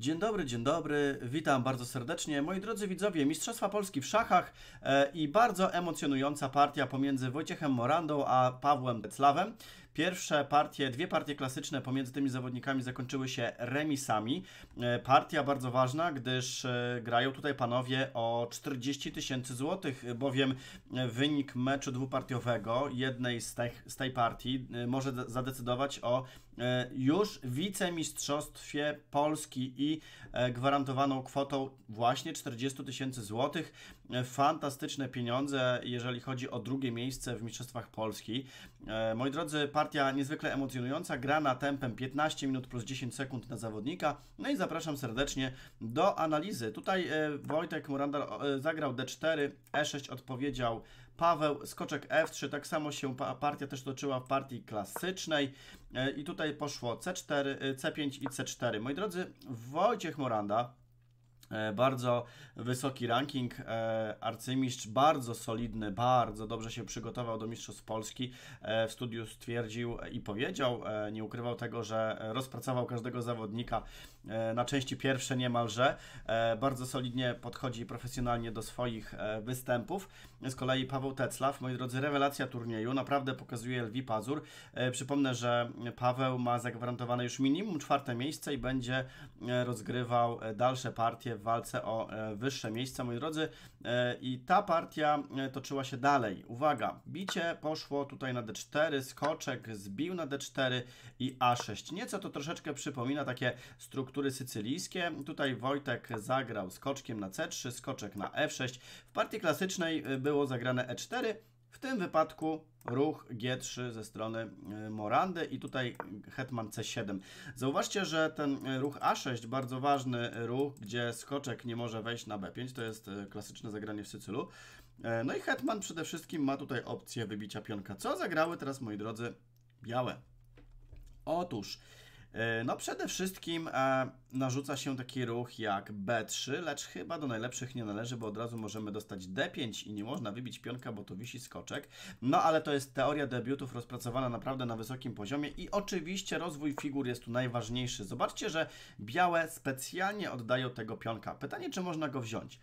Dzień dobry, dzień dobry, witam bardzo serdecznie. Moi drodzy widzowie, Mistrzostwa Polski w szachach e, i bardzo emocjonująca partia pomiędzy Wojciechem Morandą a Pawłem Beclawem. Pierwsze partie, dwie partie klasyczne pomiędzy tymi zawodnikami zakończyły się remisami. E, partia bardzo ważna, gdyż e, grają tutaj panowie o 40 tysięcy złotych, bowiem e, wynik meczu dwupartiowego jednej z, tych, z tej partii może zadecydować o już wicemistrzostwie Polski i gwarantowaną kwotą właśnie 40 tysięcy złotych. Fantastyczne pieniądze, jeżeli chodzi o drugie miejsce w Mistrzostwach Polski. Moi drodzy, partia niezwykle emocjonująca, gra na tempem 15 minut plus 10 sekund na zawodnika. No i zapraszam serdecznie do analizy. Tutaj e, Wojtek Muranda e, zagrał D4, E6 odpowiedział Paweł, skoczek F3, tak samo się partia też toczyła w partii klasycznej e, i tutaj poszło C4, C5 i C4. Moi drodzy, Wojciech Moranda E, bardzo wysoki ranking. E, arcymistrz bardzo solidny, bardzo dobrze się przygotował do Mistrzostw Polski. E, w studiu stwierdził i powiedział, nie ukrywał tego, że rozpracował każdego zawodnika E, na części pierwsze niemalże. E, bardzo solidnie podchodzi profesjonalnie do swoich e, występów. Z kolei Paweł Teclaw, moi drodzy, rewelacja turnieju, naprawdę pokazuje lwi pazur. Przypomnę, że Paweł ma zagwarantowane już minimum czwarte miejsce i będzie rozgrywał dalsze partie w walce o wyższe miejsca, moi drodzy. I ta partia toczyła się dalej. Uwaga, bicie poszło tutaj na d4, skoczek zbił na d4 i a6. Nieco to troszeczkę przypomina takie struktury struktury sycylijskie. Tutaj Wojtek zagrał skoczkiem na C3, skoczek na F6. W partii klasycznej y, było zagrane E4, w tym wypadku ruch G3 ze strony y, Morandy i tutaj hetman C7. Zauważcie, że ten y, ruch A6, bardzo ważny ruch, gdzie skoczek nie może wejść na B5, to jest klasyczne zagranie w Sycylu. No i hetman przede wszystkim ma tutaj opcję wybicia pionka. Co zagrały teraz, moi drodzy, białe? Otóż E, no przede wszystkim e, narzuca się taki ruch jak B3, lecz chyba do najlepszych nie należy, bo od razu możemy dostać D5 i nie można wybić pionka, bo tu wisi skoczek. No ale to jest teoria debiutów rozpracowana naprawdę na wysokim poziomie i oczywiście rozwój figur jest tu najważniejszy. Zobaczcie, że białe specjalnie oddają tego pionka. Pytanie, czy można go wziąć?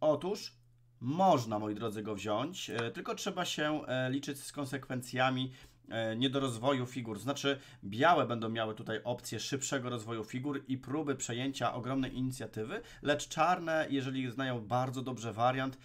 Otóż można, moi drodzy, go wziąć, e, tylko trzeba się liczyć z konsekwencjami E, niedorozwoju figur. Znaczy, białe będą miały tutaj opcję szybszego rozwoju figur i próby przejęcia ogromnej inicjatywy, lecz czarne, jeżeli znają bardzo dobrze wariant,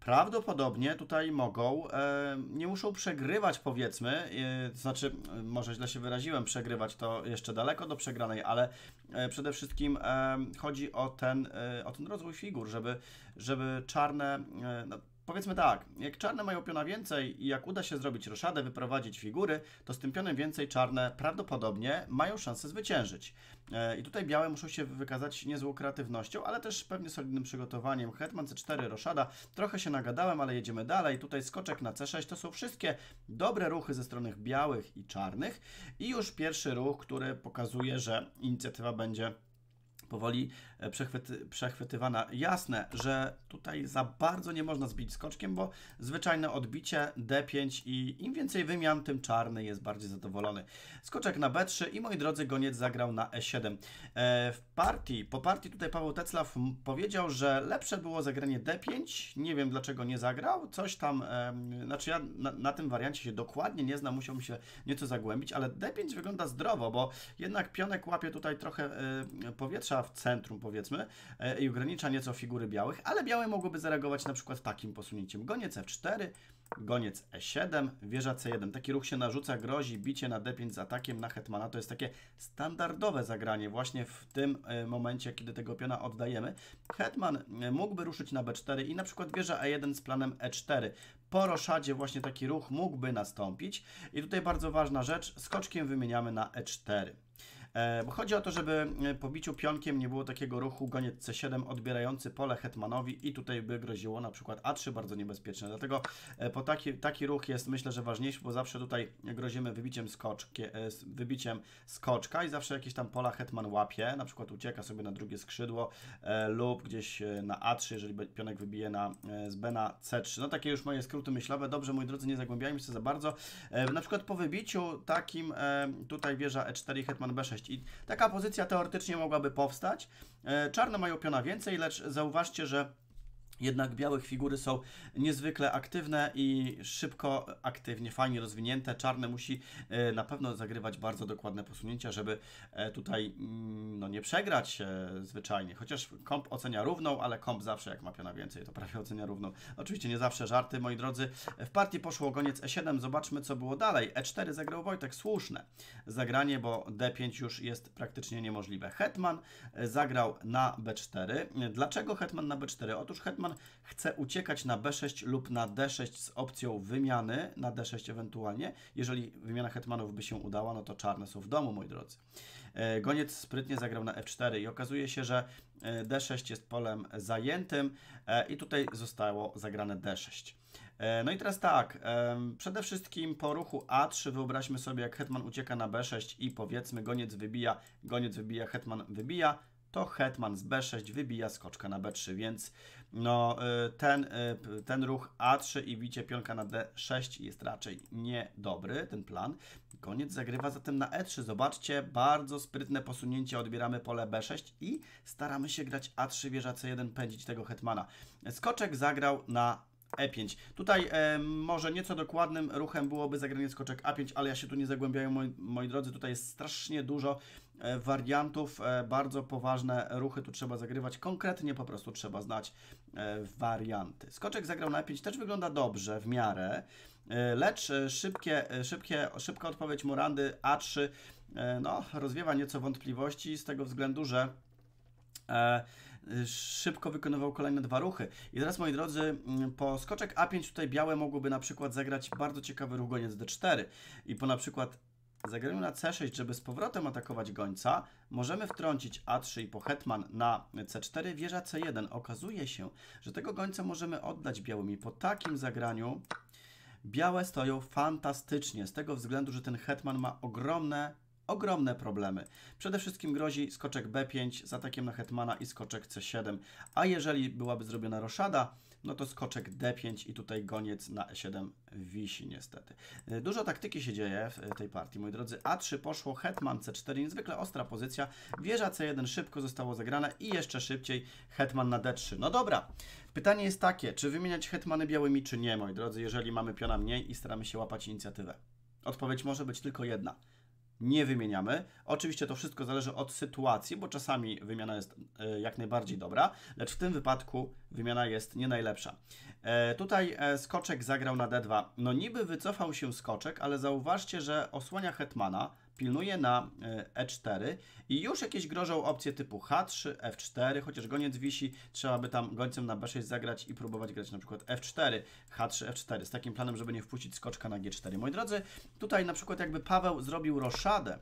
prawdopodobnie tutaj mogą, e, nie muszą przegrywać powiedzmy, e, to znaczy e, może źle się wyraziłem, przegrywać to jeszcze daleko do przegranej, ale e, przede wszystkim e, chodzi o ten, o ten rozwój figur, żeby, żeby czarne, no, Powiedzmy tak, jak czarne mają piona więcej i jak uda się zrobić roszadę, wyprowadzić figury, to z tym pionem więcej czarne prawdopodobnie mają szansę zwyciężyć. E, I tutaj białe muszą się wykazać niezłą kreatywnością, ale też pewnie solidnym przygotowaniem. Hetman C4, roszada, trochę się nagadałem, ale jedziemy dalej. Tutaj skoczek na C6, to są wszystkie dobre ruchy ze strony białych i czarnych. I już pierwszy ruch, który pokazuje, że inicjatywa będzie powoli e, przechwyty, przechwytywana. Jasne, że tutaj za bardzo nie można zbić skoczkiem, bo zwyczajne odbicie D5 i im więcej wymian, tym czarny jest bardziej zadowolony. Skoczek na B3 i moi drodzy, goniec zagrał na E7. E, w partii, po partii tutaj Paweł Teclaw powiedział, że lepsze było zagranie D5, nie wiem dlaczego nie zagrał, coś tam, znaczy ja na, na tym wariancie się dokładnie nie znam, musiałbym się nieco zagłębić, ale D5 wygląda zdrowo, bo jednak pionek łapie tutaj trochę e, powietrza w centrum powiedzmy e, i ogranicza nieco figury białych, ale białe mogłyby zareagować na przykład takim posunięciem. Goniec F4, goniec E7, wieża C1. Taki ruch się narzuca, grozi bicie na D5 z atakiem na hetmana. To jest takie standardowe zagranie właśnie w tym e, momencie, kiedy tego piona oddajemy. Hetman e, mógłby ruszyć na B4 i na przykład wieża E1 z planem E4. Po roszadzie właśnie taki ruch mógłby nastąpić. I tutaj bardzo ważna rzecz, skoczkiem wymieniamy na E4. E, bo chodzi o to, żeby e, po biciu pionkiem nie było takiego ruchu goniec C7 odbierający pole hetmanowi i tutaj by groziło na przykład A3 bardzo niebezpieczne. Dlatego e, po taki, taki ruch jest myślę, że ważniejszy, bo zawsze tutaj grozimy wybiciem, skoczki, wybiciem skoczka i zawsze jakieś tam pola hetman łapie, na przykład ucieka sobie na drugie skrzydło lub gdzieś na A3, jeżeli pionek wybije na, z B na C3. No takie już moje skróty myślowe. Dobrze, moi drodzy, nie zagłębiajmy się za bardzo. Na przykład po wybiciu takim tutaj wieża E4 hetman B6 i taka pozycja teoretycznie mogłaby powstać. E, czarne mają piona więcej, lecz zauważcie, że jednak białych figury są niezwykle aktywne i szybko, aktywnie, fajnie rozwinięte. Czarne musi e, na pewno zagrywać bardzo dokładne posunięcia, żeby e, tutaj mm, no, nie przegrać e, zwyczajnie. Chociaż komp ocenia równą, ale komp zawsze jak ma piona więcej, to prawie ocenia równą. Oczywiście nie zawsze żarty, moi drodzy. W partii poszło goniec E7, zobaczmy co było dalej. E4 zagrał Wojtek, słuszne zagranie, bo D5 już jest praktycznie niemożliwe. Hetman zagrał na B4. Dlaczego Hetman na B4? Otóż Hetman Hetman chce uciekać na b6 lub na d6 z opcją wymiany na d6 ewentualnie. Jeżeli wymiana hetmanów by się udała, no to czarne są w domu, moi drodzy. E, goniec sprytnie zagrał na f4 i okazuje się, że e, d6 jest polem zajętym e, i tutaj zostało zagrane d6. No i teraz tak, przede wszystkim po ruchu A3 wyobraźmy sobie, jak hetman ucieka na B6 i powiedzmy goniec wybija, goniec wybija, hetman wybija, to hetman z b6 wybija skoczka na b3, więc no, y, ten, y, ten ruch a3 i bicie pionka na d6 jest raczej niedobry, ten plan. Koniec zagrywa zatem na e3. Zobaczcie, bardzo sprytne posunięcie, odbieramy pole b6 i staramy się grać a3 wieża c1, pędzić tego hetmana. Skoczek zagrał na e5. Tutaj e, może nieco dokładnym ruchem byłoby zagranie skoczek a5, ale ja się tu nie zagłębiaję, moi, moi drodzy. Tutaj jest strasznie dużo E, wariantów, e, bardzo poważne ruchy tu trzeba zagrywać. Konkretnie po prostu trzeba znać e, warianty. Skoczek zagrał na 5 też wygląda dobrze, w miarę, lecz szybkie, szybkie, szybka odpowiedź Murandy A3 no, rozwiewa nieco wątpliwości z tego względu, że szybko wykonywał kolejne dwa ruchy. I teraz, moi drodzy, mm, po skoczek A5 tutaj białe mogłyby na przykład zagrać bardzo ciekawy ruch goniec D4 i po na przykład zagrajmy na c6, żeby z powrotem atakować gońca. Możemy wtrącić a3 i po hetman na c4, wieża c1. Okazuje się, że tego gońca możemy oddać białymi. Po takim zagraniu białe stoją fantastycznie, z tego względu, że ten hetman ma ogromne ogromne problemy. Przede wszystkim grozi skoczek b5 z atakiem na hetmana i skoczek c7, a jeżeli byłaby zrobiona roszada, no to skoczek D5 i tutaj goniec na E7 wisi niestety. Y, dużo taktyki się dzieje w y, tej partii, moi drodzy. A3 poszło, hetman C4, niezwykle ostra pozycja, wieża C1 szybko zostało zagrane i jeszcze szybciej hetman na D3. No dobra, pytanie jest takie, czy wymieniać hetmany białymi, czy nie, moi drodzy, jeżeli mamy piona mniej i staramy się łapać inicjatywę? Odpowiedź może być tylko jedna – nie wymieniamy. Oczywiście to wszystko zależy od sytuacji, bo czasami wymiana jest e, jak najbardziej dobra, lecz w tym wypadku wymiana jest nie najlepsza. E, tutaj e, skoczek zagrał na D2. No niby wycofał się skoczek, ale zauważcie, że osłania hetmana, pilnuje na e4 e i już jakieś grożą opcje typu h3, f4, chociaż goniec wisi, trzeba by tam gońcem na b6 zagrać i próbować grać na przykład f4, h3, f4 z takim planem, żeby nie wpuścić skoczka na g4. Moi drodzy, tutaj na przykład jakby Paweł zrobił roszadę,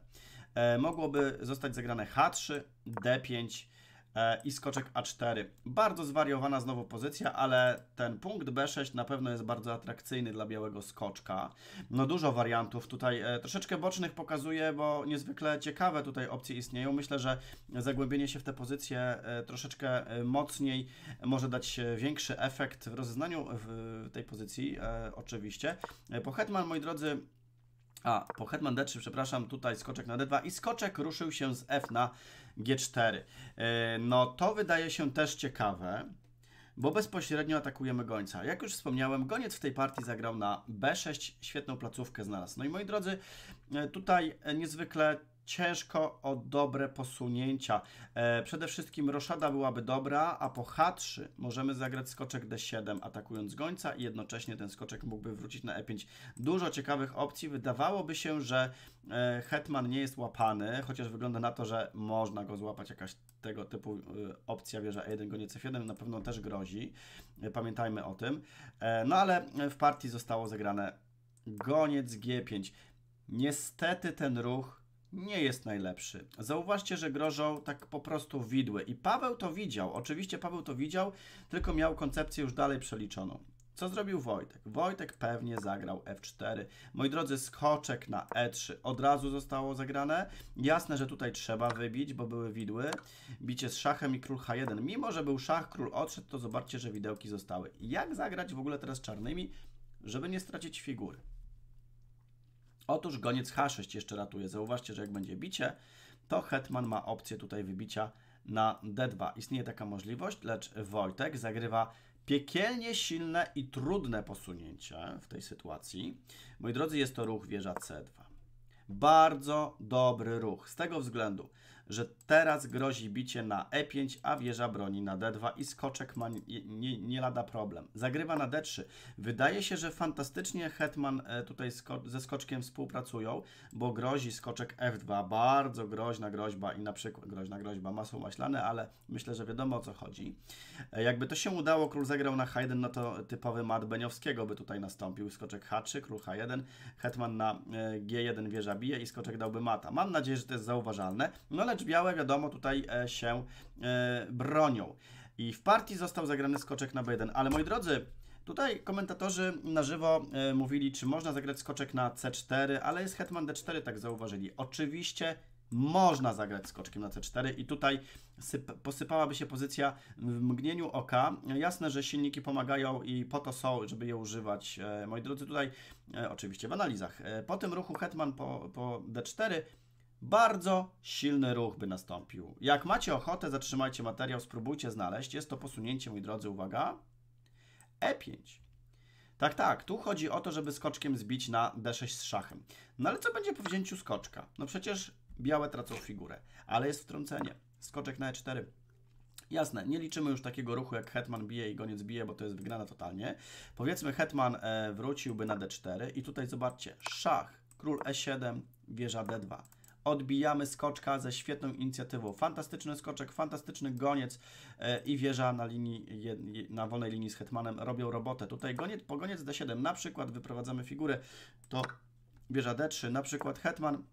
e, mogłoby zostać zagrane h3, d5, E, i skoczek A4. Bardzo zwariowana znowu pozycja, ale ten punkt B6 na pewno jest bardzo atrakcyjny dla białego skoczka. No dużo wariantów tutaj, e, troszeczkę bocznych pokazuję, bo niezwykle ciekawe tutaj opcje istnieją. Myślę, że zagłębienie się w te pozycje e, troszeczkę mocniej może dać większy efekt w rozeznaniu w tej pozycji, oczywiście. Po hetman, moi drodzy, a, po hetman d3, przepraszam, tutaj skoczek na d2 i skoczek ruszył się z f na G4. E, no to wydaje się też ciekawe, bo bezpośrednio atakujemy gońca. Jak już wspomniałem, goniec w tej partii zagrał na B6, świetną placówkę znalazł. No i moi drodzy, e, tutaj e, niezwykle ciężko o dobre posunięcia. E, przede wszystkim roszada byłaby dobra, a po H3 możemy zagrać skoczek D7, atakując gońca i jednocześnie ten skoczek mógłby wrócić na E5. Dużo ciekawych opcji. Wydawałoby się, że e, hetman nie jest łapany, chociaż wygląda na to, że można go złapać jakaś tego typu e, opcja wieża E1, goniec F1 na pewno też grozi. E, pamiętajmy o tym. E, no ale w partii zostało zagrane goniec G5. Niestety ten ruch nie jest najlepszy. Zauważcie, że grożą tak po prostu widły. I Paweł to widział. Oczywiście Paweł to widział, tylko miał koncepcję już dalej przeliczoną. Co zrobił Wojtek? Wojtek pewnie zagrał F4. Moi drodzy, skoczek na E3 od razu zostało zagrane. Jasne, że tutaj trzeba wybić, bo były widły. Bicie z szachem i król H1. Mimo, że był szach, król odszedł, to zobaczcie, że widełki zostały. Jak zagrać w ogóle teraz czarnymi, żeby nie stracić figury? Otóż goniec H6 jeszcze ratuje. Zauważcie, że jak będzie bicie, to hetman ma opcję tutaj wybicia na D2. Istnieje taka możliwość, lecz Wojtek zagrywa piekielnie silne i trudne posunięcie w tej sytuacji. Moi drodzy, jest to ruch wieża C2. Bardzo dobry ruch z tego względu, że teraz grozi bicie na E5, a wieża broni na D2 i skoczek ma nie, nie, nie lada problem. Zagrywa na D3. Wydaje się, że fantastycznie Hetman e, tutaj sko ze skoczkiem współpracują, bo grozi skoczek F2, bardzo groźna groźba i na przykład groźna groźba masło maślane, ale myślę, że wiadomo o co chodzi. E, jakby to się udało, król zagrał na H1, no to typowy mat Beniowskiego by tutaj nastąpił. Skoczek H3, król H1, hetman na e, G1 wieża bije i skoczek dałby mata. Mam nadzieję, że to jest zauważalne, no ale białe, wiadomo, tutaj e, się e, bronią. I w partii został zagrany skoczek na B1. Ale moi drodzy, Tutaj komentatorzy na żywo e, mówili, czy można zagrać skoczek na C4, ale jest hetman D4, tak zauważyli. Oczywiście można zagrać skoczkiem na C4 i tutaj posypałaby się pozycja w mgnieniu oka. Jasne, że silniki pomagają i po to są, żeby je używać. Moi drodzy, tutaj oczywiście w analizach. Po tym ruchu hetman po, po D4 bardzo silny ruch by nastąpił. Jak macie ochotę, zatrzymajcie materiał, spróbujcie znaleźć. Jest to posunięcie, mój drodzy, uwaga, E5. Tak, tak, tu chodzi o to, żeby skoczkiem zbić na D6 z szachem. No ale co będzie po wzięciu skoczka? No przecież białe tracą figurę, ale jest wtrącenie. Skoczek na E4. Jasne, nie liczymy już takiego ruchu jak hetman bije i goniec bije, bo to jest wygrana totalnie. Powiedzmy hetman e, wróciłby na D4 i tutaj zobaczcie, szach, król E7, wieża D2 odbijamy skoczka ze świetną inicjatywą. Fantastyczny skoczek, fantastyczny goniec e, i wieża na linii, na wolnej linii z hetmanem robią robotę. Tutaj goniec, po goniec d7 na przykład wyprowadzamy figury, to wieża d3, na przykład hetman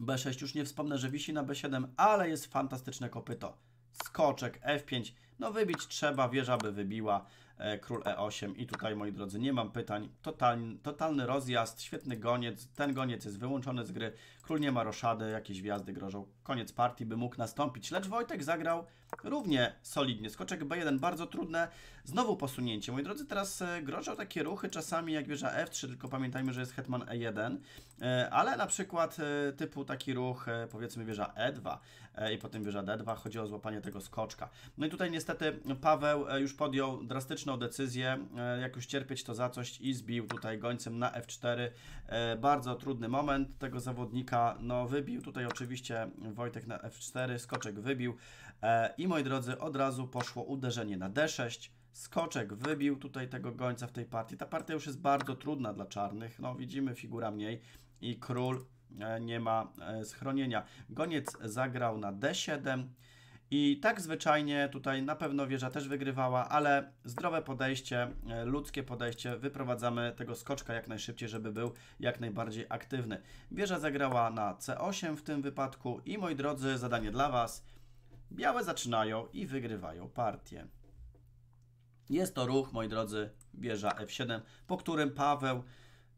b6, już nie wspomnę, że wisi na b7, ale jest fantastyczne kopyto skoczek F5. No wybić trzeba, wieża by wybiła. E, król e8 i tutaj, moi drodzy, nie mam pytań. Total, totalny rozjazd, świetny goniec, ten goniec jest wyłączony z gry, król nie ma roszady, jakieś wjazdy grożą koniec partii by mógł nastąpić. Lecz Wojtek zagrał równie solidnie. Skoczek B1 bardzo trudne. Znowu posunięcie. Moi drodzy, teraz e, grożą takie ruchy czasami jak wieża F3, tylko pamiętajmy, że jest hetman E1, e, ale na przykład e, typu taki ruch powiedzmy wieża E2 i potem wieża D2. Chodzi o złapanie tego skoczka. No i tutaj niestety Paweł już podjął drastyczną decyzję, jak już cierpieć to za coś i zbił tutaj gońcem na F4. Bardzo trudny moment tego zawodnika. No wybił tutaj oczywiście Wojtek na F4, skoczek wybił e, i moi drodzy, od razu poszło uderzenie na D6, skoczek wybił tutaj tego gońca w tej partii. Ta partia już jest bardzo trudna dla czarnych, no widzimy figura mniej i król e, nie ma e, schronienia. Goniec zagrał na D7, i tak zwyczajnie tutaj na pewno wieża też wygrywała, ale zdrowe podejście, e, ludzkie podejście, wyprowadzamy tego skoczka jak najszybciej, żeby był jak najbardziej aktywny. Wieża zagrała na C8 w tym wypadku i moi drodzy, zadanie dla Was. Białe zaczynają i wygrywają partię. Jest to ruch, moi drodzy, wieża F7, po którym Paweł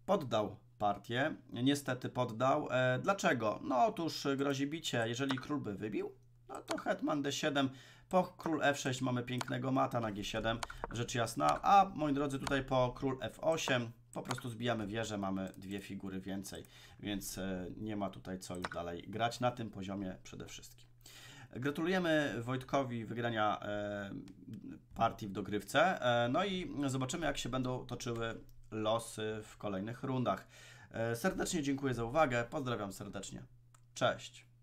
poddał partię. Niestety poddał. E, dlaczego? No otóż e, grozi bicie. Jeżeli król by wybił, no to hetman d7, po król f6 mamy pięknego mata na g7, rzecz jasna. A moi drodzy, tutaj po król f8 po prostu zbijamy wieżę, mamy dwie figury więcej, więc e, nie ma tutaj co już dalej grać na tym poziomie przede wszystkim. Gratulujemy Wojtkowi wygrania e, partii w dogrywce. E, no i zobaczymy, jak się będą toczyły losy w kolejnych rundach. Serdecznie dziękuję za uwagę. Pozdrawiam serdecznie. Cześć.